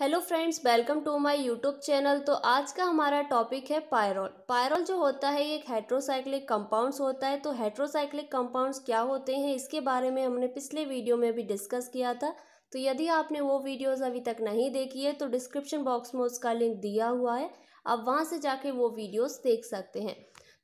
hello friends welcome to my YouTube channel तो आज का हमारा टॉपिक है पायरॉल पायरॉल जो होता है ये एक हेट्रोसाइक्लिक कंपाउंड्स होता है तो हेट्रोसाइक्लिक कंपाउंड्स क्या होते हैं इसके बारे में हमने पिछले वीडियो में भी डिस्कस किया था तो यदि आपने वो वीडियोस अभी तक नहीं देखी है तो डिस्क्रिप्शन बॉक्स में उसका लिंक दिया हुआ है आप वहाँ से जाके वो वीडियोज़ देख सकते हैं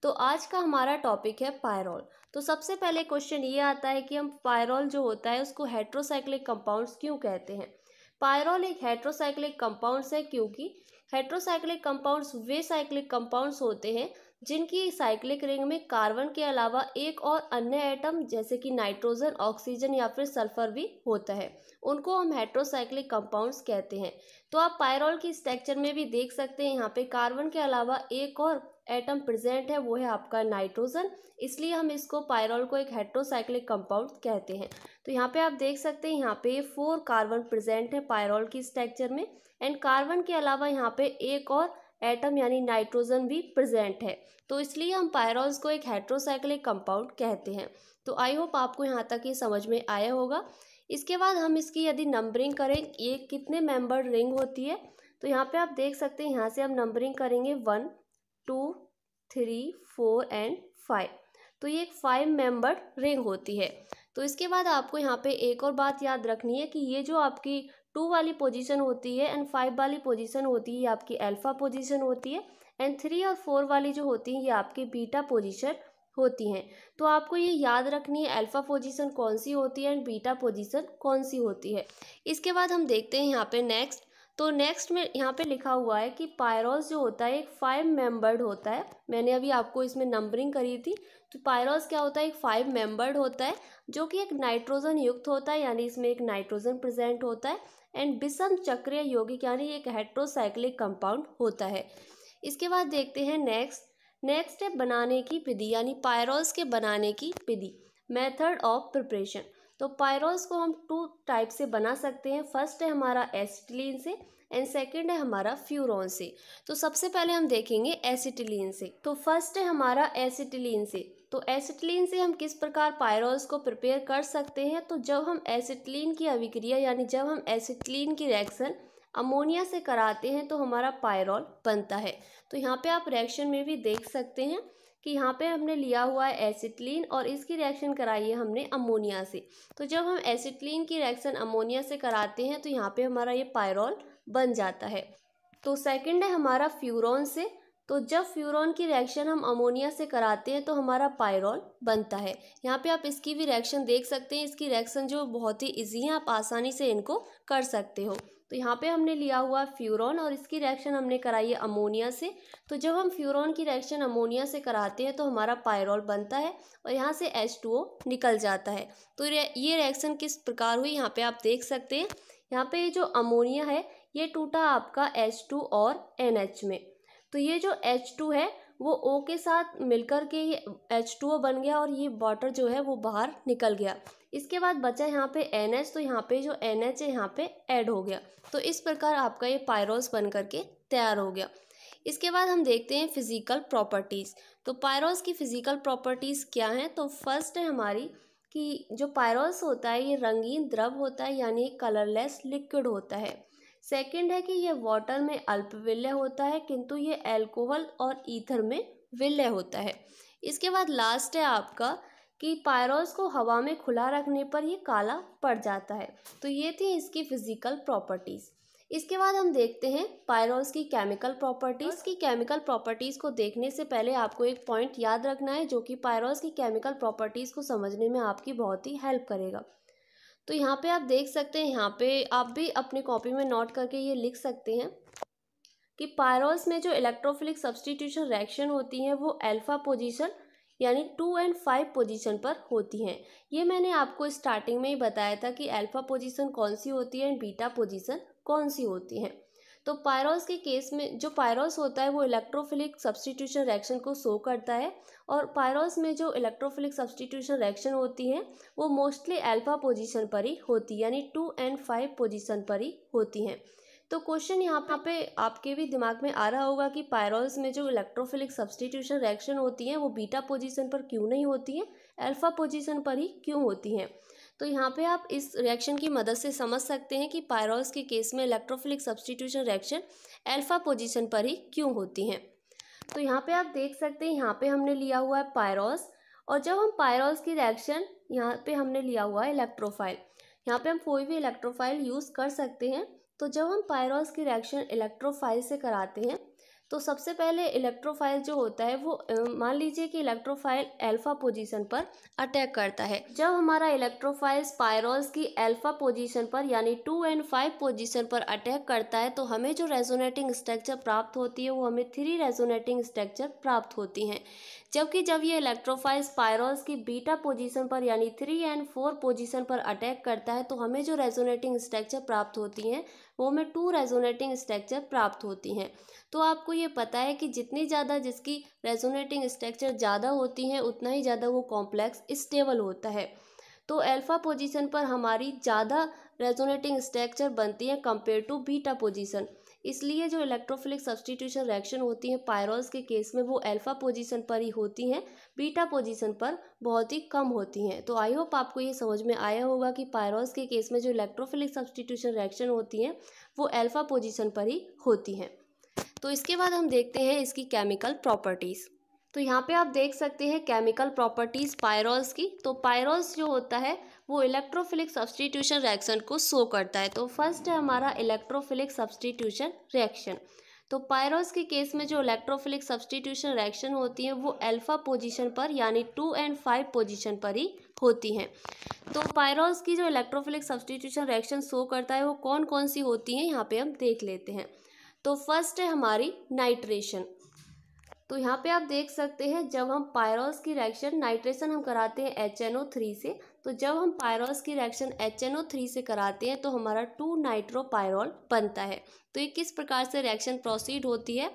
तो आज का हमारा टॉपिक है पायरॉल तो सबसे पहले क्वेश्चन ये आता है कि हम पायरॉल जो होता है उसको हेट्रोसाइक्लिक कंपाउंड्स क्यों कहते हैं पायरोलिक हेट्रोसाइक्लिक कंपाउंड्स है क्योंकि हेट्रोसाइक्लिक कंपाउंड्स वे साइक्लिक कंपाउंड्स होते हैं जिनकी साइक्लिक रिंग में कार्बन के अलावा एक और अन्य एटम जैसे कि नाइट्रोजन ऑक्सीजन या फिर सल्फर भी होता है उनको हम हेट्रोसाइक्लिक कंपाउंड्स कहते हैं तो आप पायरॉल की स्ट्रक्चर में भी देख सकते हैं यहाँ पे कार्बन के अलावा एक और एटम प्रेजेंट है वो है आपका नाइट्रोजन इसलिए हम इसको पायरोल को एक हेट्रोसाइक्लिक कंपाउंड कहते हैं तो यहाँ पे आप देख सकते हैं यहाँ पे फोर कार्बन प्रेजेंट है पायरॉल की स्ट्रक्चर में एंड कार्बन के अलावा यहाँ पे एक और एटम यानी नाइट्रोजन भी प्रेजेंट है तो इसलिए हम पायरॉल्स को एक हेट्रोसाइक्लिक कंपाउंड कहते हैं तो आई होप आपको यहाँ तक ये समझ में आया होगा इसके बाद हम इसकी यदि नंबरिंग करें ये कितने मेंबर रिंग होती है तो यहाँ पे आप देख सकते हैं यहाँ से हम नंबरिंग करेंगे one two three four and five तो ये एक फाइव मेंबर रिंग होती है तो इसके बाद आपको यहाँ पे एक और बात याद रखनी है कि ये जो आपकी टू वाली पोजीशन होती है एंड फाइव वाली पोजीशन होती है ये आपकी अल्फ़ा पोजीशन होती है एंड थ्री और फोर वाली जो होती है ये आपकी बीटा पोजीशन होती हैं तो आपको ये याद रखनी है अल्फ़ा पोजीशन कौन सी होती है एंड बीटा पोजीशन कौन सी होती है इसके बाद हम देखते हैं यहाँ पे नेक्स्ट तो नेक्स्ट में यहाँ पे लिखा हुआ है कि पायरोस जो होता है एक फाइव मेंबर्ड होता है मैंने अभी आपको इसमें नंबरिंग करी थी तो पायरोस क्या होता है एक फाइव मेंबर्ड होता है जो कि एक नाइट्रोजन युक्त होता है यानी इसमें एक नाइट्रोजन प्रेजेंट होता है एंड विषम चक्रिय यौगिक यानी एक हेट्रोसाइक्लिक कंपाउंड होता है इसके बाद देखते हैं नेक्स्ट नेक्स्ट है बनाने की विधि यानी पायरोस के बनाने की विधि मेथड ऑफ प्रिपरेशन तो पायरोस को हम टू टाइप से बना सकते हैं फर्स्ट है हमारा एसिटिलीन से एंड सेकेंड है हमारा फ्यूरोन से तो सबसे पहले हम देखेंगे एसिटिलीन से तो फर्स्ट है हमारा एसिटिलीन से तो एसिटिलीन से हम किस प्रकार पायरोल्स को प्रिपेयर कर सकते हैं तो जब हम एसिटिलीन की अभिक्रिया यानी जब हम एसिटिलीन की रिएक्शन अमोनिया से कराते हैं तो हमारा पायरोल बनता है तो यहाँ पे आप रिएक्शन में भी देख सकते हैं कि यहाँ पे हमने लिया हुआ है एसिटिलीन और इसकी रिएक्शन कराई है हमने अमोनिया से तो जब हम एसिटिलीन की रिएक्शन अमोनिया से कराते हैं तो यहाँ पे हमारा ये पायरोल बन जाता है तो सेकंड है हमारा फ्यूरोन से तो जब फ्यूरोन की रिएक्शन हम अमोनिया से कराते हैं तो हमारा पायरॉल बनता है यहाँ पे आप इसकी भी रिएक्शन देख सकते हैं इसकी रिएक्शन जो बहुत ही इजी है आप आसानी से इनको कर सकते हो तो यहाँ पे हमने लिया हुआ फ्यूरोन और इसकी रिएक्शन हमने कराई है अमोनिया से तो जब हम फ्यूरोन की रिएक्शन अमोनिया से कराते हैं तो हमारा पायरॉल बनता है और यहाँ से एच निकल जाता है तो ये रिएक्शन किस प्रकार हुई यहाँ पर आप देख सकते हैं यहाँ पे ये जो अमोनिया है ये टूटा आपका एच टू और एन एच में तो ये जो एच टू है वो ओ के साथ मिलकर के ये ओ बन गया और ये वाटर जो है वो बाहर निकल गया इसके बाद बचा यहाँ पे एच तो यहाँ पे जो एन एच है यहाँ पे ऐड हो गया तो इस प्रकार आपका ये पायरोस बन करके तैयार हो गया इसके बाद हम देखते हैं फिज़िकल प्रॉपर्टीज़ तो पायरोस की फ़िज़िकल प्रॉपर्टीज़ क्या हैं तो फर्स्ट है हमारी कि जो पायरोस होता है ये रंगीन द्रव होता है यानी कलरलेस लिक्विड होता है सेकंड है कि यह वाटर में अल्प विलय होता है किंतु ये अल्कोहल और ईथर में विलय होता है इसके बाद लास्ट है आपका कि पायरोस को हवा में खुला रखने पर ये काला पड़ जाता है तो ये थी इसकी फिजिकल प्रॉपर्टीज़ इसके बाद हम देखते हैं पायरोस की केमिकल प्रॉपर्टीज़ की केमिकल प्रॉपर्टीज़ को देखने से पहले आपको एक पॉइंट याद रखना है जो कि पायरोस की केमिकल प्रॉपर्टीज़ को समझने में आपकी बहुत ही हेल्प करेगा तो यहाँ पे आप देख सकते हैं यहाँ पे आप भी अपनी कॉपी में नोट करके ये लिख सकते हैं कि पायरोल्स में जो इलेक्ट्रोफिलिक सब्सटीट्यूशन रिएक्शन होती हैं वो अल्फ़ा पोजीशन यानी टू एंड फाइव पोजीशन पर होती हैं ये मैंने आपको स्टार्टिंग में ही बताया था कि अल्फ़ा पोजीशन कौन सी होती है एंड बीटा पोजीशन कौन सी होती है तो पायरोस के केस में जो पायरोस होता है वो इलेक्ट्रोफिलिक सब्सटीट्यूशन रिएक्शन को शो करता है और पायरोस में जो इलेक्ट्रोफिलिक सब्सटीट्यूशन रिएक्शन होती हैं वो मोस्टली एल्फा पोजीशन पर ही होती है यानी टू एंड फाइव पोजीशन पर ही होती हैं तो क्वेश्चन यहाँ पे आपके भी दिमाग में आ रहा होगा कि पायरोल्स में जो इलेक्ट्रोफिलिक सब्सटीट्यूशन रिएक्शन होती हैं वो बीटा पोजीशन पर क्यों नहीं होती हैं अल्फा पोजीशन पर ही क्यों होती हैं तो यहाँ पे आप इस रिएक्शन की मदद से समझ सकते हैं कि पायरोल्स के केस में electrophilic substitution reaction alpha position पर ही क्यों होती हैं तो यहाँ पे आप देख सकते हैं यहाँ पे हमने लिया हुआ है पायरोल्स और जब हम पायरोल्स की रिएक्शन यहाँ पे हमने लिया हुआ है इलेक्ट्रोफाइल यहाँ पे हम कोई भी इलेक्ट्रोफाइल यूज़ कर सकते हैं तो जब हम पायरोल्स की रिएक्शन इलेक्ट्रोफाइल से कराते हैं तो सबसे पहले इलेक्ट्रोफाइल जो होता है वो मान लीजिए कि इलेक्ट्रोफाइल अल्फा पोजीशन पर अटैक करता है जब हमारा इलेक्ट्रोफाइल स्पायरोल्स की अल्फा पोजीशन पर यानी टू एंड फाइव पोजीशन पर अटैक करता है तो हमें जो रेजोनेटिंग स्ट्रक्चर प्राप्त होती है वो हमें थ्री रेजोनेटिंग स्ट्रक्चर प्राप्त होती हैं जबकि जब ये इलेक्ट्रोफाइल स्पायरोल्स की बीटा पोजिशन पर यानी थ्री एंड फोर पोजिशन पर अटैक करता है तो हमें जो रेजोनेटिंग स्ट्रक्चर प्राप्त होती हैं वो हमें टू रेजोनेटिंग स्ट्रक्चर प्राप्त होती हैं तो आपको ये पता है कि जितनी ज़्यादा जिसकी रेजोनेटिंग स्ट्रक्चर ज़्यादा होती हैं उतना ही ज़्यादा वो कॉम्प्लेक्स स्टेबल होता है तो अल्फ़ा पोजीशन पर हमारी ज़्यादा रेजोनेटिंग स्ट्रक्चर बनती है कंपेयर टू बीटा पोजीशन इसलिए जो इलेक्ट्रोफिलिक सब्सटीट्यूशन रिएक्शन होती हैं पायरोल्स के केस में वो अल्फ़ा पोजीशन पर ही होती हैं बीटा पोजीशन पर बहुत ही कम होती हैं तो आई होप आपको ये समझ में आया होगा कि पायरोल्स के केस में जो इलेक्ट्रोफिलिक सब्सटीट्यूशन रिएक्शन होती हैं वो अल्फ़ा पोजिशन पर ही होती हैं तो इसके बाद हम देखते हैं इसकी केमिकल प्रॉपर्टीज़ तो यहाँ पे आप देख सकते हैं केमिकल प्रॉपर्टीज़ पायरोल्स की तो पायरॉल्स जो होता है वो इलेक्ट्रोफिलिक सब्सटीट्यूशन रिएक्शन को शो करता है तो फर्स्ट है हमारा इलेक्ट्रोफिलिक सब्सटीट्यूशन रिएक्शन तो पायरॉल्स के केस में जो इलेक्ट्रोफिलिक सब्सटीट्यूशन रिएक्शन होती है वो अल्फ़ा पोजीशन पर यानी टू एंड फाइव पोजीशन पर ही होती हैं तो पायरॉल्स की जो इलेक्ट्रोफिलिक सब्सटीट्यूशन रिएक्शन शो करता है वो कौन कौन सी होती हैं यहाँ पे हम देख लेते हैं तो फर्स्ट है हमारी नाइट्रेशन तो यहाँ पे आप देख सकते हैं जब हम पायरोस की रिएक्शन नाइट्रेशन हम कराते हैं एच एन ओ थ्री से तो जब हम पायरोस की reaction H N O three से कराते हैं तो हमारा टू नाइट्रो पायरोल बनता है तो ये किस प्रकार से रिएक्शन प्रोसीड होती है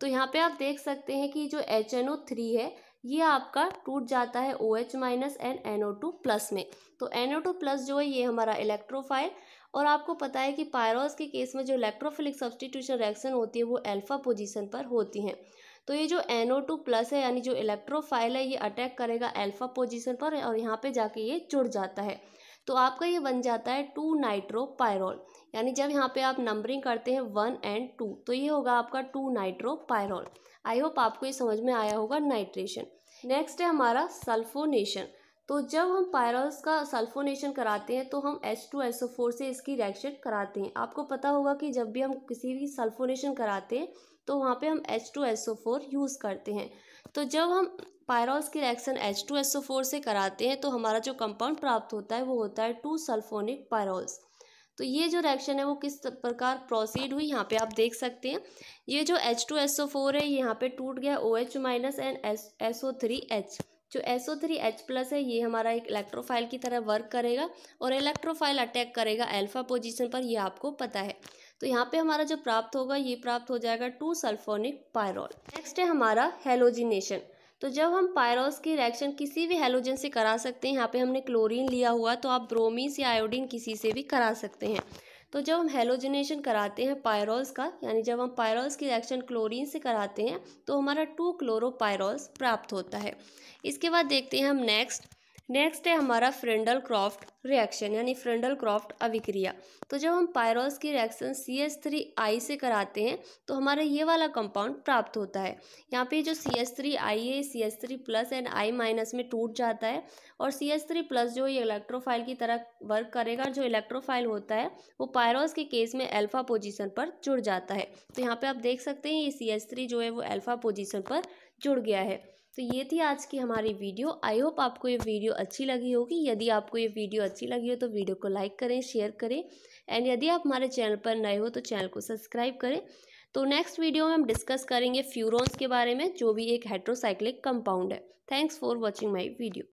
तो यहाँ पे आप देख सकते हैं कि जो एच एन ओ थ्री है ये आपका टूट जाता है O H minus N N O two plus में तो एन ओ टू प्लस जो है ये हमारा इलेक्ट्रोफाइल और आपको पता है कि पायरोस के केस में जो इलेक्ट्रोफिलिक सब्सटीट्यूशन रिएक्शन होती है वो अल्फा पोजीशन पर होती हैं तो ये जो NO2 टू प्लस है यानी जो इलेक्ट्रोफाइल है ये अटैक करेगा एल्फा पोजीशन पर और यहाँ पे जाके ये जुड़ जाता है तो आपका ये बन जाता है टू नाइट्रो पायरोल यानी जब यहाँ पे आप नंबरिंग करते हैं वन एंड टू तो ये होगा आपका two nitro pyrrole I hope आपको ये समझ में आया होगा नाइट्रेशन नेक्स्ट है हमारा सल्फोनेशन तो जब हम पायरोल्स का सल्फोनेशन कराते हैं तो हम H two S O four से इसकी रिएक्शन कराते हैं आपको पता होगा कि जब भी हम किसी भी सल्फोनेशन कराते हैं तो वहाँ पे हम H two S O four use करते हैं तो जब हम पायरॉल्स की reaction H two S O four से कराते हैं तो हमारा जो कंपाउंड प्राप्त होता है वो होता है टू सल्फोनिक पायरॉल्स तो ये जो रिएक्शन है वो किस प्रकार प्रोसीड हुई यहाँ पे आप देख सकते हैं ये जो H two S O four है यहाँ पे टूट गया O H minus and S O three H जो S O three H plus है ये हमारा एक इलेक्ट्रोफाइल की तरह वर्क करेगा और इलेक्ट्रोफाइल अटैक करेगा अल्फा पोजीशन पर यह आपको पता है तो यहाँ पे हमारा जो प्राप्त होगा ये प्राप्त हो जाएगा टू सल्फोनिक पायरोल नेक्स्ट है हमारा हेलोजिनेशन तो जब हम पायरोल्स की रिएक्शन किसी भी हेलोजन से करा सकते हैं यहाँ पे हमने क्लोरीन लिया हुआ तो आप ब्रोमीस या आयोडीन किसी से भी करा सकते हैं तो जब हम हेलोजिनेशन कराते हैं पायरोल्स का यानी जब हम पायरोल्स की रिएक्शन क्लोरीन से कराते हैं तो हमारा टू क्लोरोपायरॉल्स प्राप्त होता है इसके बाद देखते हैं हम नेक्स्ट नेक्स्ट है हमारा फ्रेंडल क्रॉफ्ट रिएक्शन यानी फ्रेंडल क्रॉफ्ट अभिक्रिया तो जब हम पायरोस की reaction C S three I से कराते हैं तो हमारा ये वाला कंपाउंड प्राप्त होता है यहाँ पे जो सी एस थ्री आई है C S three plus and I minus में टूट जाता है और सी एस थ्री प्लस जो ये इलेक्ट्रोफाइल की तरह वर्क करेगा जो इलेक्ट्रोफाइल होता है वो पायरोस के केस में एल्फा पोजिशन पर जुड़ जाता है तो यहाँ पर आप देख सकते हैं ये सी एस थ्री जो है वो एल्फा पोजिशन पर जुड़ गया है तो ये थी आज की हमारी वीडियो आई होप आपको ये वीडियो अच्छी लगी होगी यदि आपको ये वीडियो अच्छी लगी हो तो वीडियो को लाइक करें शेयर करें एंड यदि आप हमारे चैनल पर नए हो तो चैनल को सब्सक्राइब करें तो नेक्स्ट वीडियो में हम डिस्कस करेंगे फ्यूरोन्स के बारे में जो भी एक हेट्रोसाइक्लिक कंपाउंड है thanks for watching my video